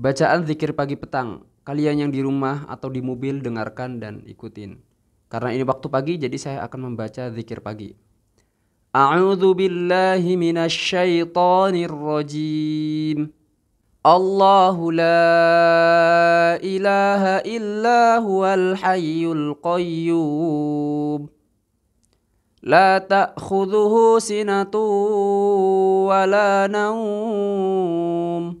Bacaan zikir pagi petang, kalian yang di rumah atau di mobil dengarkan dan ikutin. Karena ini waktu pagi jadi saya akan membaca zikir pagi. A'udzu billahi minasyaitonir rajim. Allahu la ilaha illa huwal hayyul qayyum. لا تأخذه سنة ولا نوم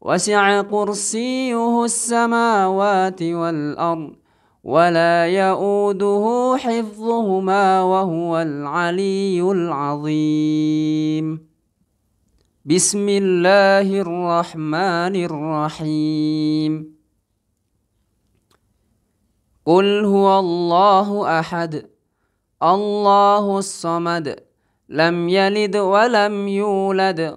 وسع كرسيه السماوات والأرض ولا يؤوده حفظهما وهو العلي العظيم بسم الله الرحمن الرحيم قل هو الله أحد الله الصمد لم يلد ولم يولد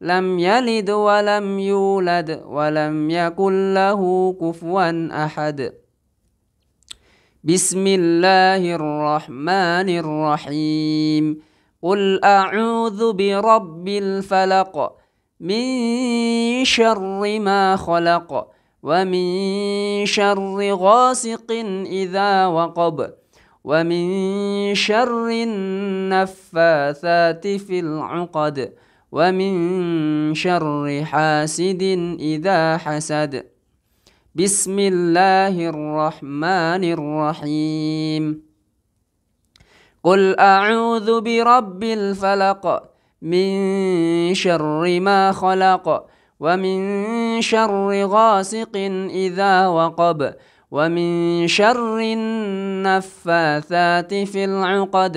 لم يلد ولم يولد ولم يكن له كفوا أحد بسم الله الرحمن الرحيم قل أعوذ برب الفلق من شر ما خلق ومن شر غاسق إذا وقب ومن شر النفاثات في العقد ومن شر حاسد إذا حسد بسم الله الرحمن الرحيم قل أعوذ برب الفلق من شر ما خلق ومن شر غاسق إذا وقب ومن شر النفاثات في العقد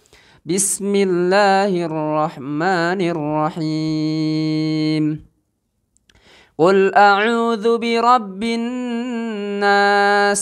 بسم الله الرحمن الرحيم قل أعوذ برب الناس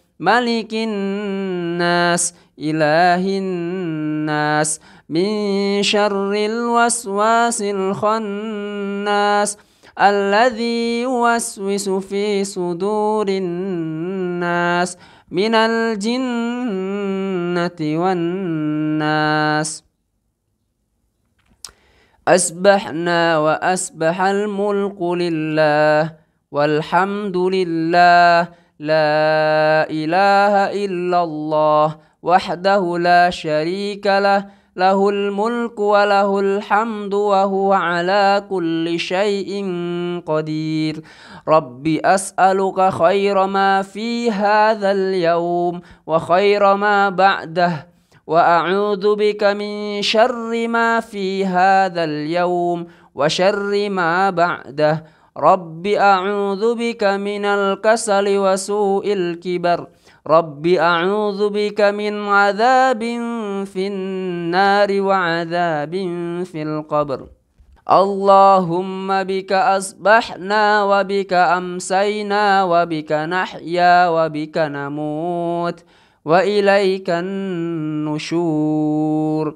ملك الناس إله الناس من شر الوسواس الخناس الذي يوسوس في صدور الناس من الجنة والناس أسبحنا وأسبح الملك لله والحمد لله لا إله إلا الله وحده لا شريك له له الملك وله الحمد وهو على كل شيء قدير رب أسألك خير ما في هذا اليوم وخير ما بعده وأعوذ بك من شر ما في هذا اليوم وشر ما بعده رب أعوذ بك من الكسل وسوء الكبر رب أعوذ بك من عذاب في النار وعذاب في القبر اللهم بك أصبحنا وبك أمسينا وبك نحيا وبك نموت وإليك النشور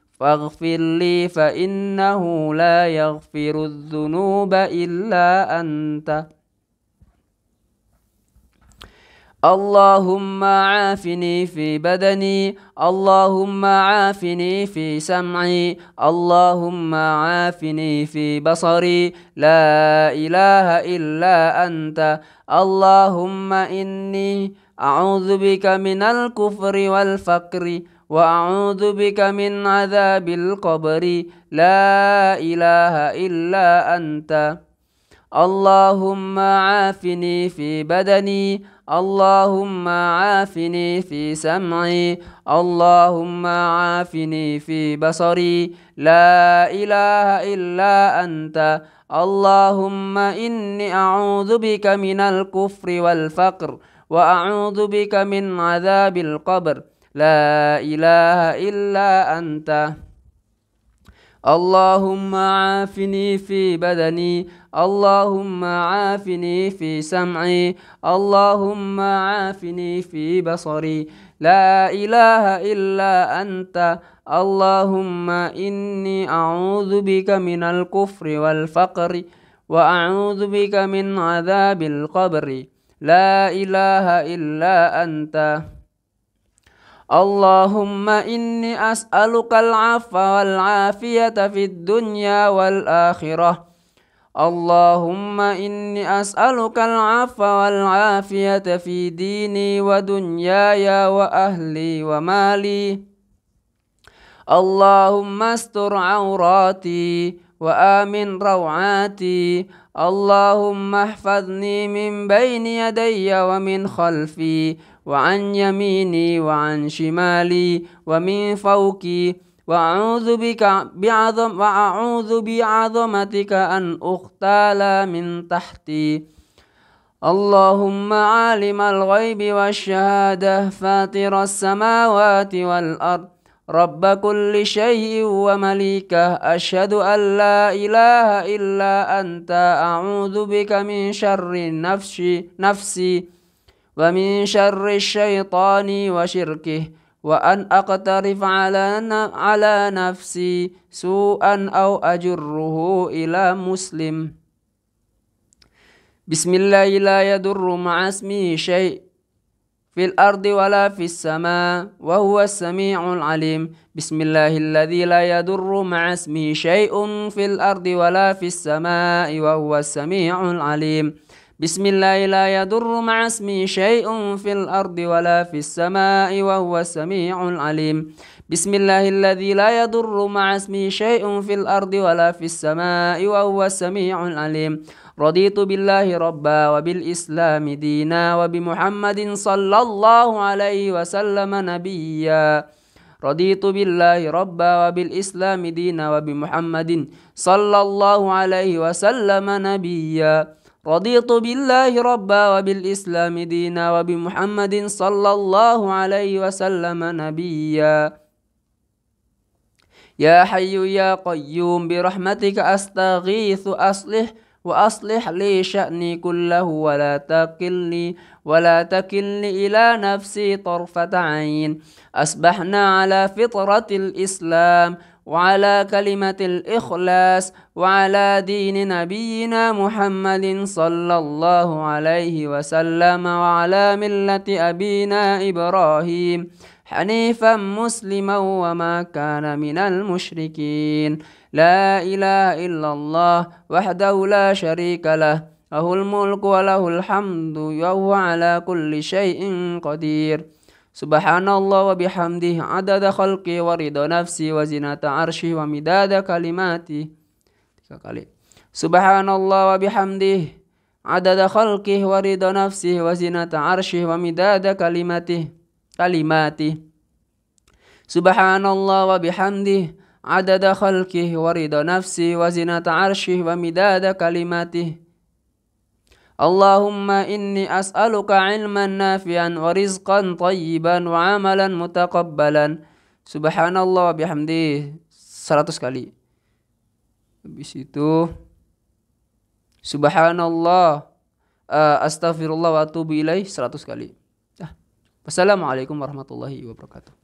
فاغفر لي فإنه لا يغفر الذنوب إلا أنت اللهم عافني في بدني اللهم عافني في سمعي اللهم عافني في بصري لا إله إلا أنت اللهم إني أعوذ بك من الكفر والفقر وأعوذ بك من عذاب القبر لا إله إلا أنت اللهم عافني في بدني اللهم عافني في سمعي اللهم عافني في بصري لا إله إلا أنت اللهم إني أعوذ بك من الكفر والفقر وأعوذ بك من عذاب القبر لا إله إلا أنت اللهم عافني في بدني اللهم عافني في سمعي اللهم عافني في بصري لا إله إلا أنت اللهم إني أعوذ بك من الكفر والفقر وأعوذ بك من عذاب القبر لا إله إلا أنت اللهم إني أسألك العفو والعافية في الدنيا والآخرة اللهم إني أسألك العفو والعافية في ديني ودنياي وأهلي ومالي اللهم استر عوراتي وآمن روعاتي اللهم احفظني من بين يدي ومن خلفي وعن يميني وعن شمالي ومن فوقي وأعوذ بك بعظم وأعوذ بعظمتك أن أختال من تحتي اللهم عالم الغيب والشهادة فاطر السماوات والأرض رب كل شيء ومليكه أشهد أن لا إله إلا أنت أعوذ بك من شر نفسي نفسي ومن شر الشيطان وشركه وأن أقترف على على نفسي سوءا أو أجره إلى مسلم بسم الله لا يضر مع اسمه شيء في الأرض ولا في السماء وهو السميع العليم بسم الله الذي لا يضر مع اسمه شيء في الأرض ولا في السماء وهو السميع العليم بسم الله لا يضر مع اسمه شيء في الأرض ولا في السماء وهو السميع العليم بسم الله الذي لا يضر مع اسمه شيء في الأرض ولا في السماء وهو السميع العليم رضيت بالله ربا وبالإسلام دينا وبمحمد صلى الله عليه وسلم نبيا رضيت بالله ربا وبالإسلام دينا وبمحمد صلى الله عليه وسلم نبيا رضيت بالله ربا وبالإسلام دينا وبمحمد صلى الله عليه وسلم نبيا يا حي يا قيوم برحمتك أستغيث أصلح وأصلح لي شأني كله ولا تكلني ولا تكلني إلى نفسي طرفة عين أصبحنا على فطرة الإسلام وعلى كلمة الإخلاص وعلى دين نبينا محمد صلى الله عليه وسلم وعلى ملة أبينا إبراهيم حنيفا مسلما وما كان من المشركين لا إله إلا الله وحده لا شريك له له الملك وله الحمد وهو على كل شيء قدير سبحان الله وبحمده عدد خلقي ورضا نفسي وزنة عرشي ومداد كلماتي سبحان الله وبحمده عدد خلقه ورضا نفسه وزنة عرشه ومداد كلمته كلماته سبحان الله وبحمده عدد خلقه ورضا نفسه وزنة عرشه ومداد كلماته Allahumma inni as'aluka ilman nafian wa rizqan tayyiban wa amalan mutakabbalan. Subhanallah bihamdi 100 kali. Habis itu Subhanallah uh, astaghfirullah wa atubu ilaih 100 kali. Ah. Wassalamualaikum warahmatullahi wabarakatuh.